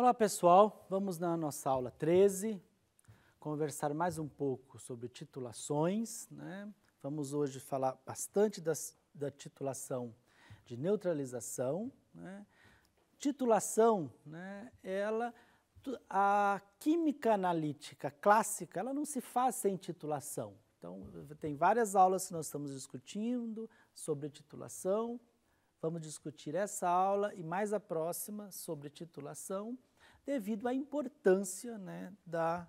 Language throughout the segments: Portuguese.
Olá pessoal, vamos na nossa aula 13 conversar mais um pouco sobre titulações. Né? Vamos hoje falar bastante das, da titulação de neutralização. Né? Titulação, né, ela, a química analítica clássica, ela não se faz sem titulação. Então, tem várias aulas que nós estamos discutindo sobre titulação, Vamos discutir essa aula e mais a próxima sobre titulação devido à importância né, da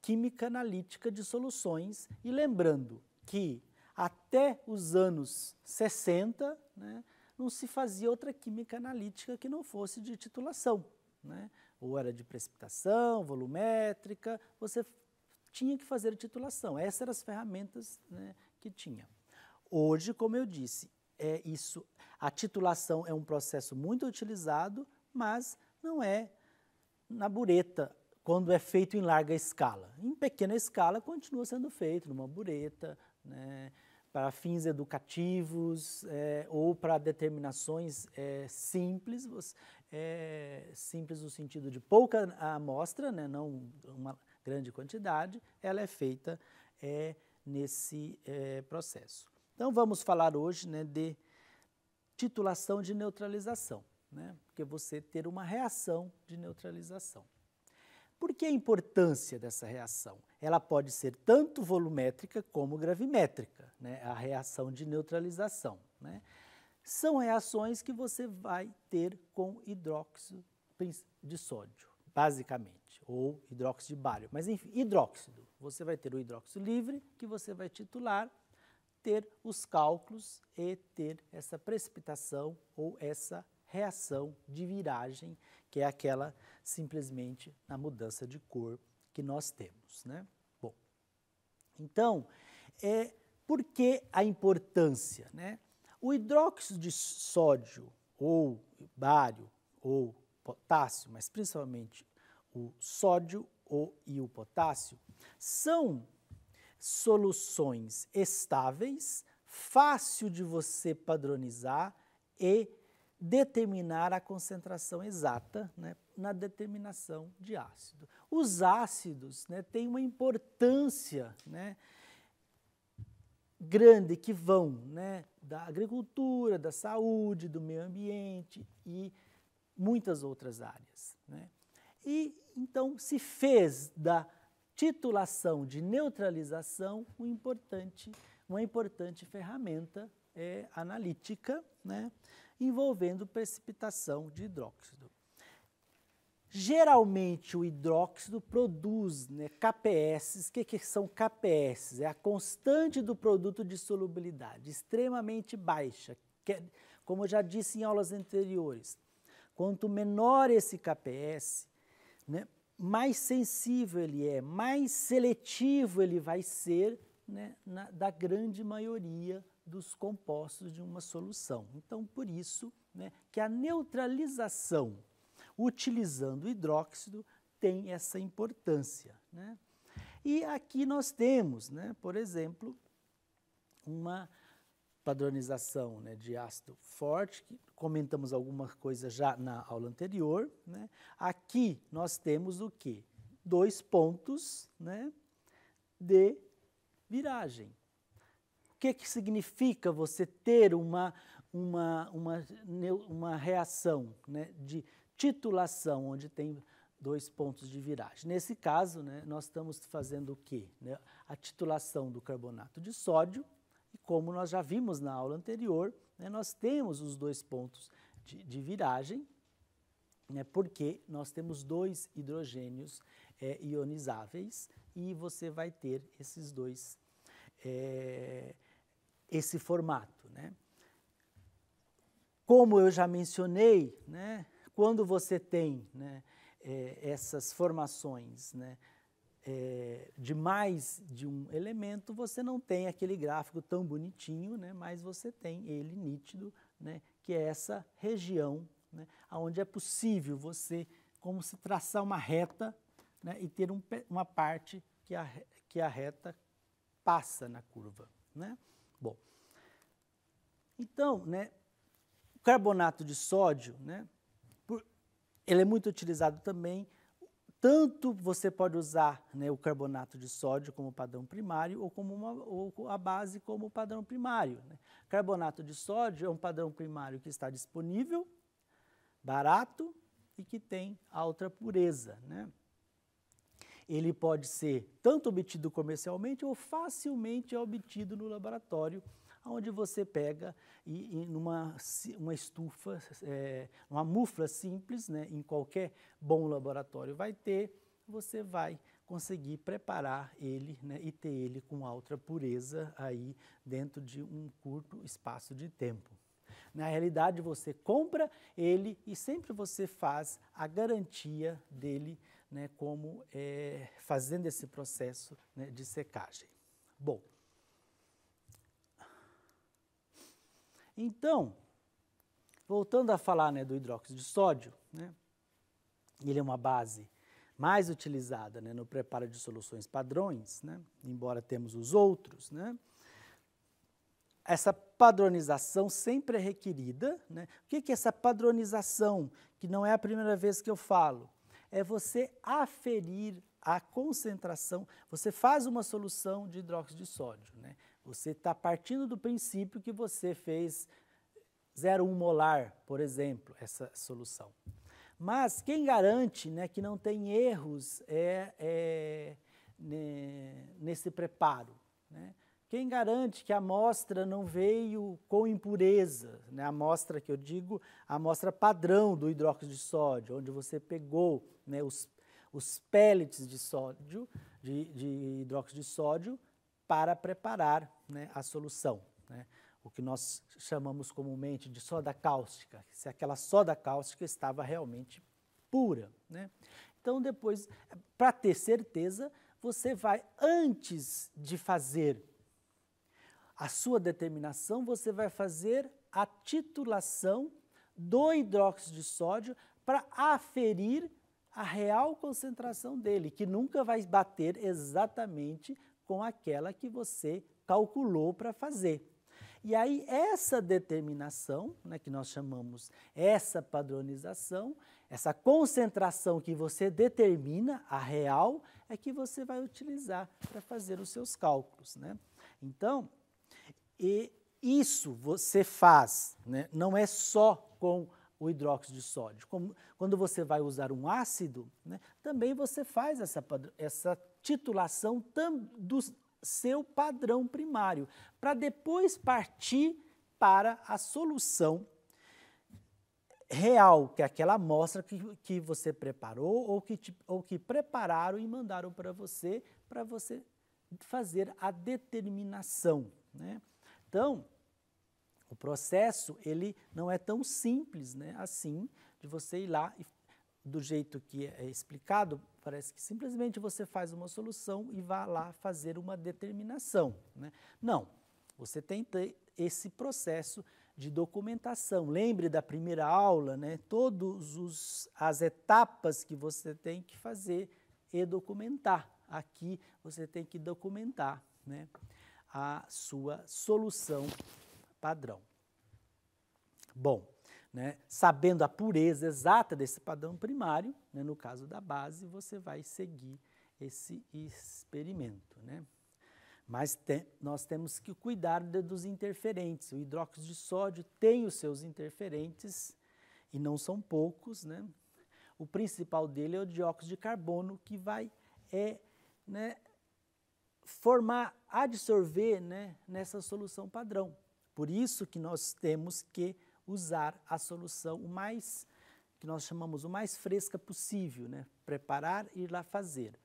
química analítica de soluções. E lembrando que até os anos 60 né, não se fazia outra química analítica que não fosse de titulação. Né? Ou era de precipitação, volumétrica, você tinha que fazer a titulação. Essas eram as ferramentas né, que tinha. Hoje, como eu disse, é isso. A titulação é um processo muito utilizado, mas não é na bureta, quando é feito em larga escala. Em pequena escala, continua sendo feito numa bureta, né, para fins educativos é, ou para determinações é, simples, é, simples no sentido de pouca amostra, né, não uma grande quantidade, ela é feita é, nesse é, processo. Então, vamos falar hoje né, de titulação de neutralização né? porque você ter uma reação de neutralização. Por que a importância dessa reação? Ela pode ser tanto volumétrica como gravimétrica, né? a reação de neutralização. Né? São reações que você vai ter com hidróxido de sódio, basicamente, ou hidróxido de bário. Mas enfim, hidróxido. Você vai ter o hidróxido livre, que você vai titular, ter os cálculos e ter essa precipitação ou essa reação de viragem, que é aquela simplesmente na mudança de cor que nós temos. Né? Bom, então, é, por que a importância? Né? O hidróxido de sódio, ou bário, ou potássio, mas principalmente o sódio ou, e o potássio, são soluções estáveis, fácil de você padronizar e determinar a concentração exata né, na determinação de ácido. Os ácidos né, têm uma importância né, grande que vão né, da agricultura, da saúde, do meio ambiente e muitas outras áreas. Né? E então se fez da titulação de neutralização um importante, uma importante ferramenta é, analítica, né, envolvendo precipitação de hidróxido. Geralmente o hidróxido produz né, KPS. O que, que são KPS? É a constante do produto de solubilidade, extremamente baixa. Que, como eu já disse em aulas anteriores, quanto menor esse KPS, né, mais sensível ele é, mais seletivo ele vai ser né, na, da grande maioria dos compostos de uma solução. Então, por isso né, que a neutralização utilizando hidróxido tem essa importância. Né? E aqui nós temos, né, por exemplo, uma padronização né, de ácido forte, que comentamos alguma coisa já na aula anterior. Né? Aqui nós temos o que? Dois pontos né, de viragem que, que significa você ter uma, uma, uma, uma reação né, de titulação, onde tem dois pontos de viragem. Nesse caso, né, nós estamos fazendo o quê? Né, a titulação do carbonato de sódio, e como nós já vimos na aula anterior, né, nós temos os dois pontos de, de viragem, né, porque nós temos dois hidrogênios é, ionizáveis e você vai ter esses dois é, esse formato. Né? Como eu já mencionei, né, quando você tem né, é, essas formações né, é, de mais de um elemento, você não tem aquele gráfico tão bonitinho, né, mas você tem ele nítido, né, que é essa região né, onde é possível você, como se traçar uma reta né, e ter um, uma parte que a, que a reta passa na curva. Né? Bom, então, né, o carbonato de sódio, né, por, ele é muito utilizado também. Tanto você pode usar né, o carbonato de sódio como padrão primário ou, como uma, ou a base como padrão primário. Né? Carbonato de sódio é um padrão primário que está disponível, barato e que tem alta pureza. Né? ele pode ser tanto obtido comercialmente ou facilmente obtido no laboratório, onde você pega e, e numa uma estufa, é, uma mufla simples, né, em qualquer bom laboratório vai ter, você vai conseguir preparar ele né, e ter ele com alta pureza aí dentro de um curto espaço de tempo. Na realidade, você compra ele e sempre você faz a garantia dele né, como é, fazendo esse processo né, de secagem. Bom, então, voltando a falar né, do hidróxido de sódio, né, ele é uma base mais utilizada né, no preparo de soluções padrões, né, embora temos os outros, né, essa padronização sempre é requerida. Né? O que é essa padronização? Que não é a primeira vez que eu falo é você aferir a concentração. Você faz uma solução de hidróxido de sódio. Né? Você está partindo do princípio que você fez 0,1 molar, por exemplo, essa solução. Mas quem garante né, que não tem erros é, é, né, nesse preparo? Né? Quem garante que a amostra não veio com impureza? Né? A amostra que eu digo, a amostra padrão do hidróxido de sódio, onde você pegou né, os, os pellets de sódio, de, de, hidróxido de sódio, para preparar né, a solução. Né? O que nós chamamos comumente de soda cáustica, se aquela soda cáustica estava realmente pura. Né? Então, depois, para ter certeza, você vai, antes de fazer a sua determinação você vai fazer a titulação do hidróxido de sódio para aferir a real concentração dele, que nunca vai bater exatamente com aquela que você calculou para fazer. E aí, essa determinação, né, que nós chamamos essa padronização, essa concentração que você determina, a real, é que você vai utilizar para fazer os seus cálculos. Né? Então, e isso você faz, né? não é só com o hidróxido de sódio. Como, quando você vai usar um ácido, né? também você faz essa, essa titulação tam, do seu padrão primário, para depois partir para a solução real, que é aquela amostra que, que você preparou ou que, te, ou que prepararam e mandaram para você, para você fazer a determinação. Né? Então, o processo ele não é tão simples né, assim de você ir lá e, do jeito que é, é explicado, parece que simplesmente você faz uma solução e vá lá fazer uma determinação. Né? Não, você tem esse processo de documentação. Lembre da primeira aula, né? todas as etapas que você tem que fazer e documentar. Aqui você tem que documentar. Né? a sua solução padrão. Bom, né, sabendo a pureza exata desse padrão primário, né, no caso da base, você vai seguir esse experimento. Né? Mas te, nós temos que cuidar de, dos interferentes. O hidróxido de sódio tem os seus interferentes, e não são poucos. Né? O principal dele é o dióxido de carbono, que vai é, né, formar, adsorver né, nessa solução padrão. Por isso que nós temos que usar a solução o mais, que nós chamamos o mais fresca possível, né? preparar e ir lá fazer.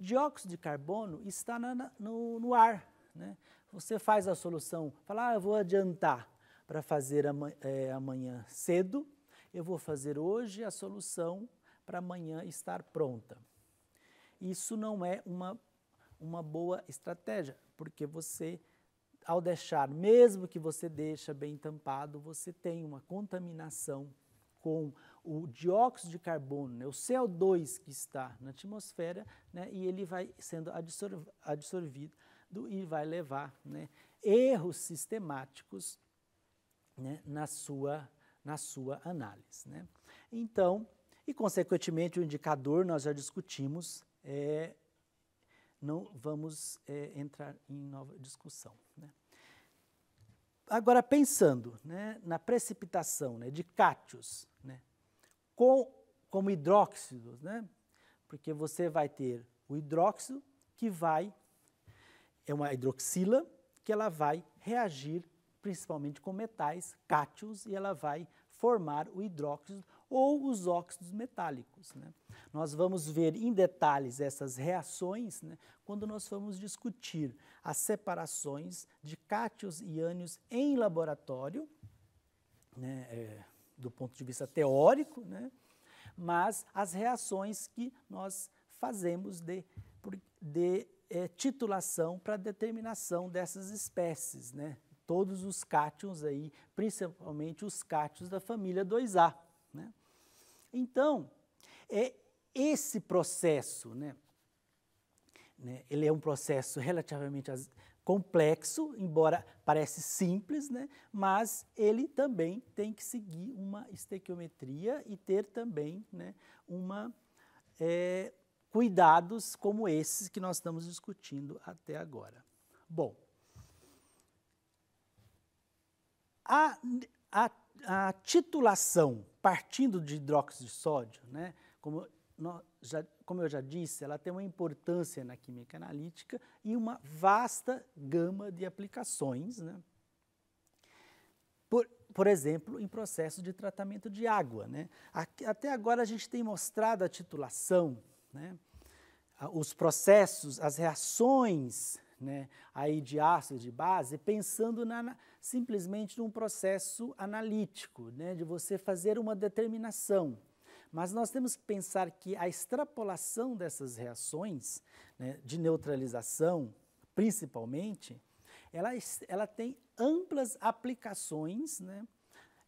Dióxido de carbono está na, no, no, ar. Né? Você faz a solução, fala, ah, eu vou adiantar para fazer amanhã, é, amanhã cedo, eu vou fazer hoje a solução para amanhã estar pronta. Isso não é uma uma boa estratégia, porque você, ao deixar, mesmo que você deixa bem tampado, você tem uma contaminação com o dióxido de carbono, né, o CO2 que está na atmosfera, né, e ele vai sendo absorv absorvido e vai levar né, erros sistemáticos né, na, sua, na sua análise. Né. Então, e consequentemente o indicador, nós já discutimos, é não vamos é, entrar em nova discussão. Né? Agora, pensando né, na precipitação né, de cátions né, com, como hidróxidos, né, porque você vai ter o hidróxido que vai, é uma hidroxila, que ela vai reagir principalmente com metais, cátions, e ela vai formar o hidróxido ou os óxidos metálicos. Né? Nós vamos ver em detalhes essas reações né, quando nós formos discutir as separações de cátions e ânions em laboratório, né, é, do ponto de vista teórico, né, mas as reações que nós fazemos de, de é, titulação para determinação dessas espécies, né? todos os cátions aí, principalmente os cátions da família 2A. Né? Então, é esse processo, né, né, ele é um processo relativamente complexo, embora parece simples, né, mas ele também tem que seguir uma estequiometria e ter também né, uma, é, cuidados como esses que nós estamos discutindo até agora. Bom, a, a a titulação partindo de hidróxido de sódio, né, como, nós, já, como eu já disse, ela tem uma importância na química analítica e uma vasta gama de aplicações. Né? Por, por exemplo, em processo de tratamento de água. Né? Até agora a gente tem mostrado a titulação, né? os processos, as reações né, aí de ácido de base, pensando na, simplesmente num processo analítico, né, de você fazer uma determinação. Mas nós temos que pensar que a extrapolação dessas reações né, de neutralização, principalmente, ela, ela tem amplas aplicações, né,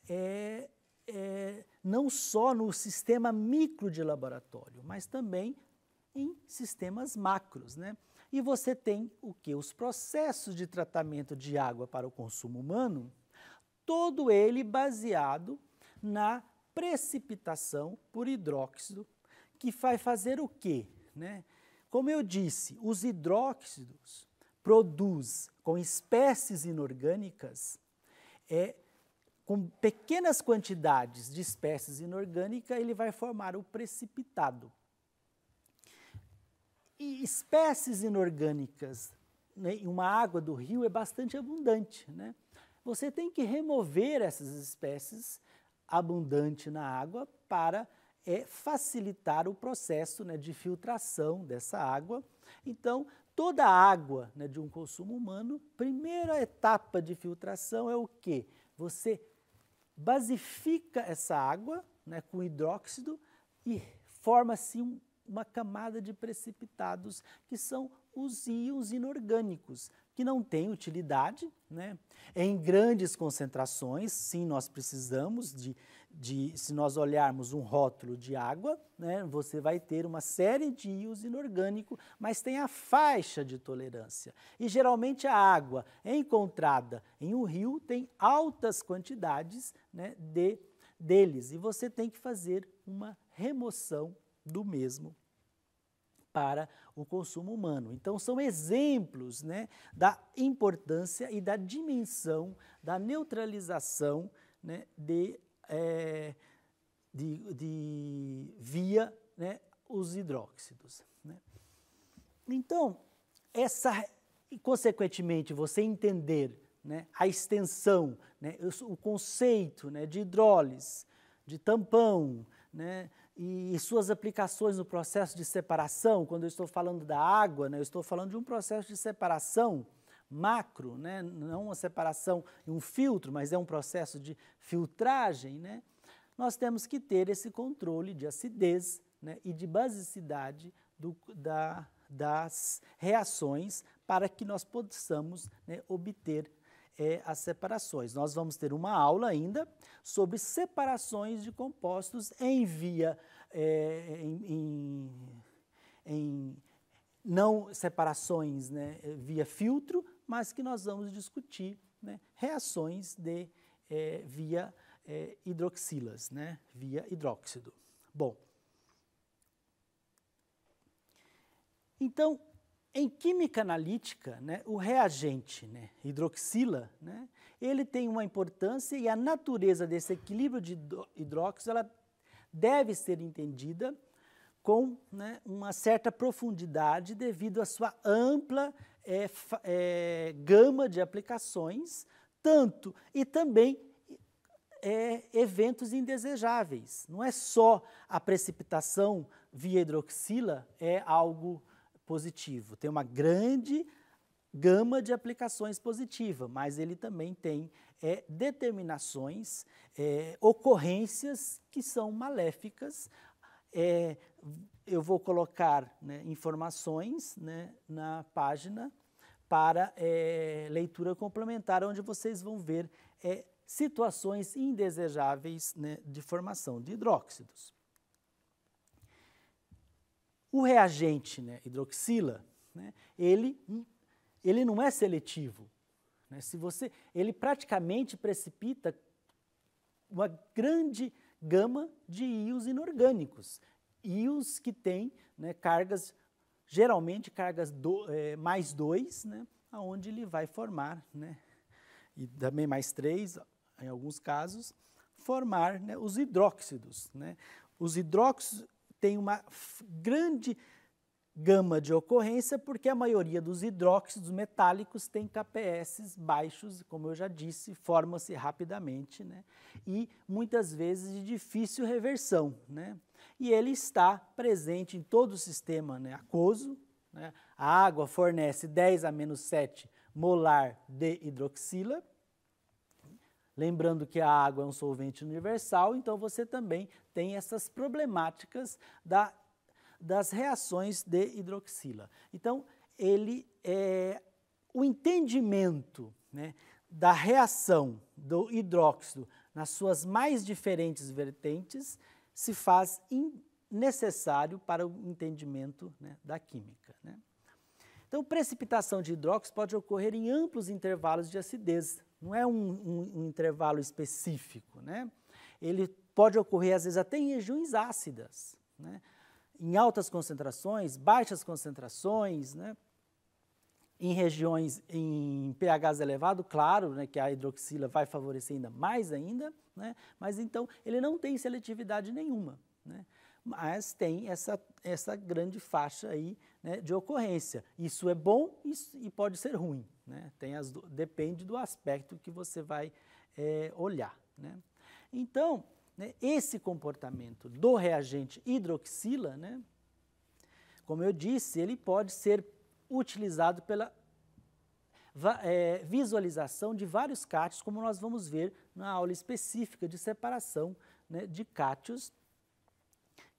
é, é, não só no sistema micro de laboratório, mas também em sistemas macros, né? E você tem o que? Os processos de tratamento de água para o consumo humano, todo ele baseado na precipitação por hidróxido, que vai fazer o quê? Né? Como eu disse, os hidróxidos produz com espécies inorgânicas, é, com pequenas quantidades de espécies inorgânicas, ele vai formar o precipitado. E espécies inorgânicas né, em uma água do rio é bastante abundante. Né? Você tem que remover essas espécies abundantes na água para é, facilitar o processo né, de filtração dessa água. Então, toda a água né, de um consumo humano, primeira etapa de filtração é o quê? Você basifica essa água né, com hidróxido e forma-se um uma camada de precipitados que são os íons inorgânicos, que não têm utilidade. Né? Em grandes concentrações, sim, nós precisamos de, de se nós olharmos um rótulo de água, né, você vai ter uma série de íons inorgânicos, mas tem a faixa de tolerância. E geralmente a água encontrada em um rio tem altas quantidades né, de, deles, e você tem que fazer uma remoção do mesmo para o consumo humano. Então, são exemplos né, da importância e da dimensão da neutralização né, de, é, de, de, via né, os hidróxidos. Né? Então, essa, consequentemente, você entender né, a extensão, né, o conceito né, de hidrólise, de tampão, né, e, suas aplicações no processo de separação, quando eu estou falando da água, né, eu estou falando de um processo de separação macro, né, não uma separação em um filtro, mas é um processo de filtragem, né, nós temos que ter esse controle de acidez né, e de basicidade do, da, das reações para que nós possamos né, obter é, as separações. Nós vamos ter uma aula ainda sobre separações de compostos em via é, em, em, em, não separações né, via filtro, mas que nós vamos discutir né, reações de, é, via é, hidroxilas, né, via hidróxido. Bom, então, em química analítica, né, o reagente né, hidroxila, né, ele tem uma importância e a natureza desse equilíbrio de hidróxido ela deve ser entendida com né, uma certa profundidade devido à sua ampla é, é, gama de aplicações, tanto e também é, eventos indesejáveis. Não é só a precipitação via hidroxila é algo positivo. Tem uma grande gama de aplicações positiva, mas ele também tem é, determinações, é, ocorrências que são maléficas. É, eu vou colocar né, informações né, na página para é, leitura complementar, onde vocês vão ver é, situações indesejáveis né, de formação de hidróxidos. O reagente né, hidroxila, né, ele hum, ele não é seletivo. Né? Se você, ele praticamente precipita uma grande gama de íons inorgânicos, íons que têm né, cargas, geralmente cargas do, é, mais 2, né, onde ele vai formar, né, e também mais 3, em alguns casos, formar né, os hidróxidos. Né? Os hidróxidos têm uma grande gama de ocorrência porque a maioria dos hidróxidos metálicos tem KPS baixos, como eu já disse, formam-se rapidamente né? e muitas vezes de difícil reversão. Né? E ele está presente em todo o sistema né? aquoso. Né? A água fornece 10 a menos 7 molar de hidroxila. Lembrando que a água é um solvente universal, então você também tem essas problemáticas da das reações de hidroxila. Então, ele é o entendimento né, da reação do hidróxido nas suas mais diferentes vertentes se faz necessário para o entendimento né, da química. Né? Então, precipitação de hidróxido pode ocorrer em amplos intervalos de acidez, não é um, um, um intervalo específico. Né? Ele pode ocorrer, às vezes, até em regiões ácidas. Né? em altas concentrações, baixas concentrações, né? em regiões em pHs elevado, claro né, que a hidroxila vai favorecer ainda mais ainda, né, mas então ele não tem seletividade nenhuma, né, mas tem essa, essa grande faixa aí né, de ocorrência. Isso é bom isso, e pode ser ruim, né, tem as, depende do aspecto que você vai é, olhar. Né. Então, né? Esse comportamento do reagente hidroxila, né? como eu disse, ele pode ser utilizado pela é, visualização de vários cátions, como nós vamos ver na aula específica de separação né, de cátions,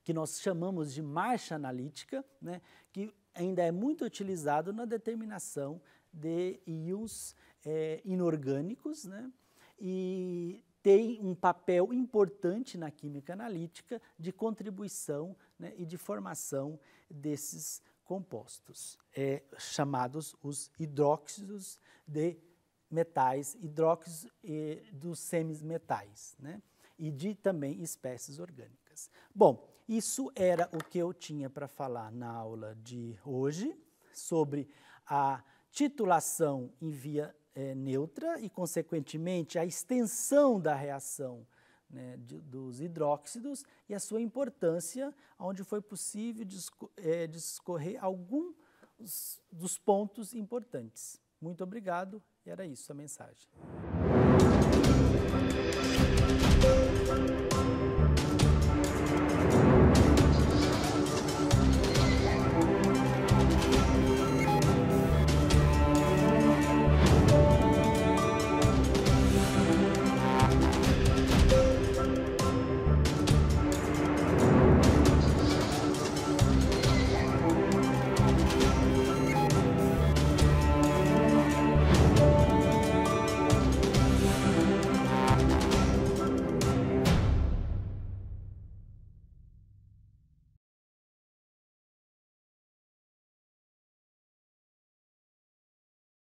que nós chamamos de marcha analítica, né, que ainda é muito utilizado na determinação de íons é, inorgânicos, né, e tem um papel importante na química analítica de contribuição né, e de formação desses compostos, é, chamados os hidróxidos de metais, hidróxidos dos semismetais, né, e de também espécies orgânicas. Bom, isso era o que eu tinha para falar na aula de hoje sobre a titulação em via é, neutra e, consequentemente, a extensão da reação né, de, dos hidróxidos e a sua importância, onde foi possível é, discorrer alguns dos pontos importantes. Muito obrigado, e era isso a mensagem.